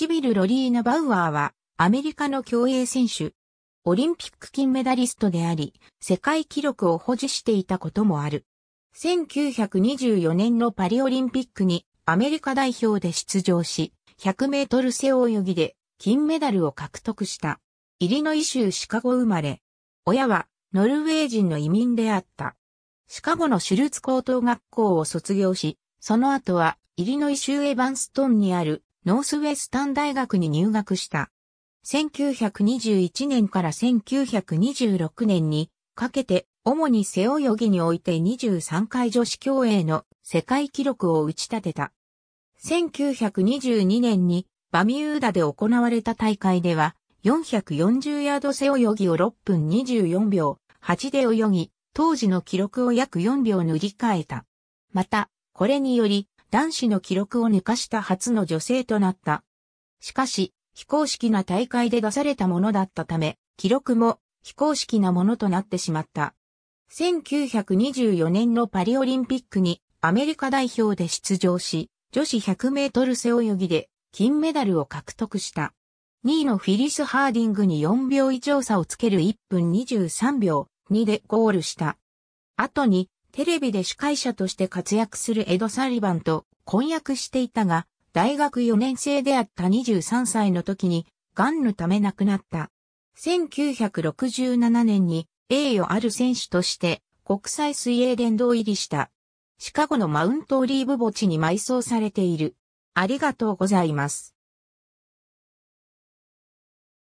シビル・ロリーナ・バウアーは、アメリカの競泳選手。オリンピック金メダリストであり、世界記録を保持していたこともある。1924年のパリオリンピックにアメリカ代表で出場し、100メートル背泳ぎで金メダルを獲得した。イリノイ州シカゴ生まれ。親はノルウェー人の移民であった。シカゴのシュルツ高等学校を卒業し、その後はイリノイ州エヴァンストンにあるノースウェスタン大学に入学した。1921年から1926年にかけて、主に背泳ぎにおいて23回女子競泳の世界記録を打ち立てた。1922年にバミューダで行われた大会では、440ヤード背泳ぎを6分24秒8で泳ぎ、当時の記録を約4秒塗り替えた。また、これにより、男子の記録を抜かした初の女性となった。しかし、非公式な大会で出されたものだったため、記録も非公式なものとなってしまった。1924年のパリオリンピックにアメリカ代表で出場し、女子100メートル背泳ぎで金メダルを獲得した。2位のフィリス・ハーディングに4秒以上差をつける1分23秒2でゴールした。後にテレビで司会者として活躍するエド・サリバンと婚約していたが、大学4年生であった23歳の時に、癌のため亡くなった。1967年に栄誉ある選手として国際水泳殿堂入りした。シカゴのマウントオリーブ墓地に埋葬されている。ありがとうございます。